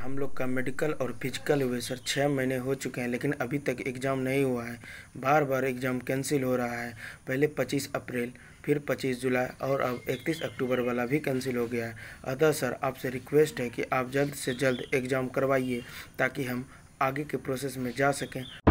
हम लोग का मेडिकल और फिजिकल हुए सर छः महीने हो चुके हैं लेकिन अभी तक एग्ज़ाम नहीं हुआ है बार बार एग्ज़ाम कैंसिल हो रहा है पहले 25 अप्रैल फिर 25 जुलाई और अब 31 अक्टूबर वाला भी कैंसिल हो गया है अतः सर आपसे रिक्वेस्ट है कि आप जल्द से जल्द एग्ज़ाम करवाइए ताकि हम आगे के प्रोसेस में जा सकें